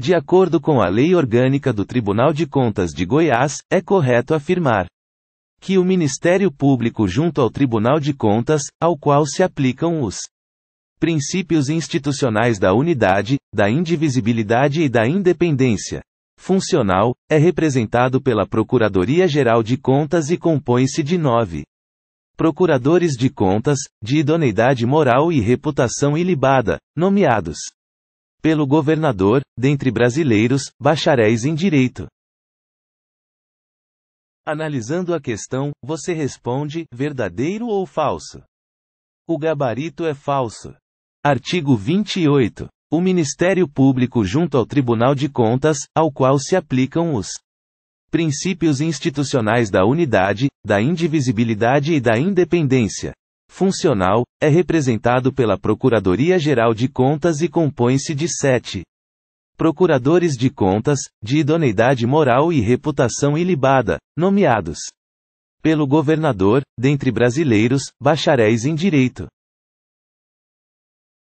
De acordo com a Lei Orgânica do Tribunal de Contas de Goiás, é correto afirmar que o Ministério Público junto ao Tribunal de Contas, ao qual se aplicam os princípios institucionais da unidade, da indivisibilidade e da independência funcional, é representado pela Procuradoria-Geral de Contas e compõe-se de nove procuradores de contas, de idoneidade moral e reputação ilibada, nomeados pelo governador, dentre brasileiros, bacharéis em direito. Analisando a questão, você responde: verdadeiro ou falso? O gabarito é falso. Artigo 28. O Ministério Público junto ao Tribunal de Contas, ao qual se aplicam os princípios institucionais da unidade, da indivisibilidade e da independência funcional, é representado pela Procuradoria-Geral de Contas e compõe-se de sete procuradores de contas, de idoneidade moral e reputação ilibada, nomeados pelo governador, dentre brasileiros, bacharéis em direito.